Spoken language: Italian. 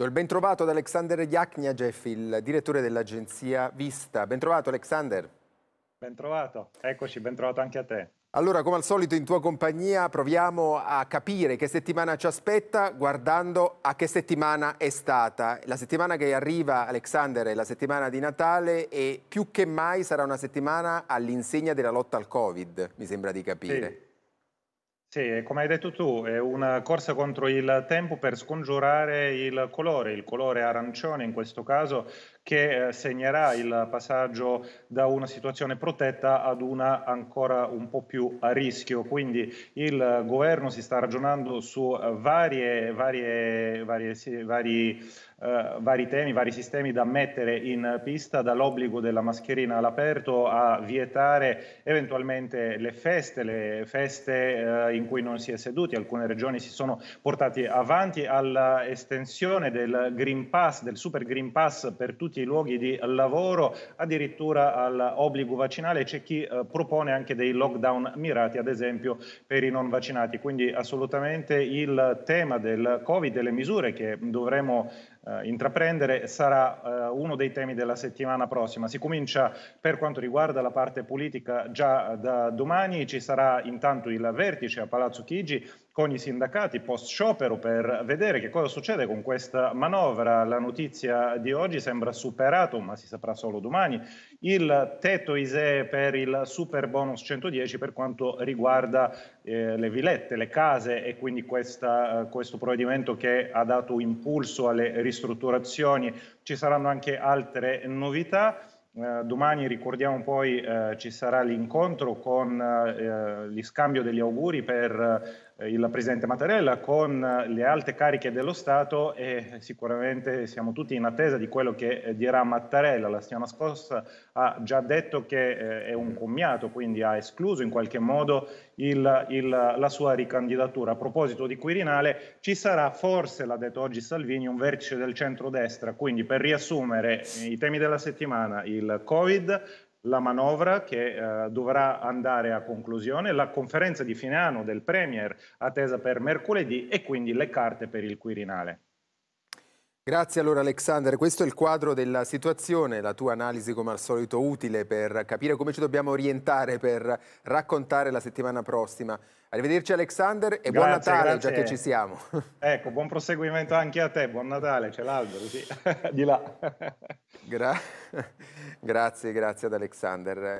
Do il bentrovato ad Alexander Jakniajev, il direttore dell'agenzia Vista. Bentrovato Alexander. Bentrovato, eccoci, bentrovato anche a te. Allora, come al solito in tua compagnia proviamo a capire che settimana ci aspetta guardando a che settimana è stata. La settimana che arriva, Alexander, è la settimana di Natale e più che mai sarà una settimana all'insegna della lotta al Covid, mi sembra di capire. Sì. Sì, come hai detto tu, è una corsa contro il tempo per scongiurare il colore, il colore arancione in questo caso, che eh, segnerà il passaggio da una situazione protetta ad una ancora un po' più a rischio. Quindi il governo si sta ragionando su eh, varie, varie, varie, vari, eh, vari, temi, vari sistemi da mettere in pista, dall'obbligo della mascherina all'aperto a vietare eventualmente le feste, le feste eh, in cui non si è seduti, alcune regioni si sono portate avanti all'estensione del Green Pass, del Super Green Pass per tutti i luoghi di lavoro, addirittura all'obbligo vaccinale, c'è chi eh, propone anche dei lockdown mirati, ad esempio per i non vaccinati. Quindi assolutamente il tema del Covid e le misure che dovremo eh, intraprendere sarà eh, uno dei temi della settimana prossima. Si comincia per quanto riguarda la parte politica già eh, da domani, ci sarà intanto il vertice a Palazzo Chigi con i sindacati post sciopero per vedere che cosa succede con questa manovra. La notizia di oggi sembra superato, ma si saprà solo domani, il tetto ISE per il super bonus 110 per quanto riguarda eh, le villette, le case e quindi questa, questo provvedimento che ha dato impulso alle risorse ristrutturazioni, ci saranno anche altre novità. Eh, domani ricordiamo poi eh, ci sarà l'incontro con eh, eh scambio degli auguri per eh, il Presidente Mattarella con eh, le alte cariche dello Stato e eh, sicuramente siamo tutti in attesa di quello che dirà Mattarella. La settimana scorsa ha già detto che è un commiato, quindi ha escluso in qualche modo il, il, la sua ricandidatura. A proposito di Quirinale, ci sarà forse, l'ha detto oggi Salvini, un vertice del centrodestra, quindi per riassumere i temi della settimana, il Covid, la manovra che eh, dovrà andare a conclusione, la conferenza di fine anno del Premier attesa per mercoledì e quindi le carte per il Quirinale. Grazie allora Alexander, questo è il quadro della situazione, la tua analisi come al solito utile per capire come ci dobbiamo orientare per raccontare la settimana prossima. Arrivederci Alexander e grazie, buon Natale grazie. già che ci siamo. Ecco, buon proseguimento anche a te, buon Natale, c'è l'albero, sì, di là. Gra grazie, grazie ad Alexander.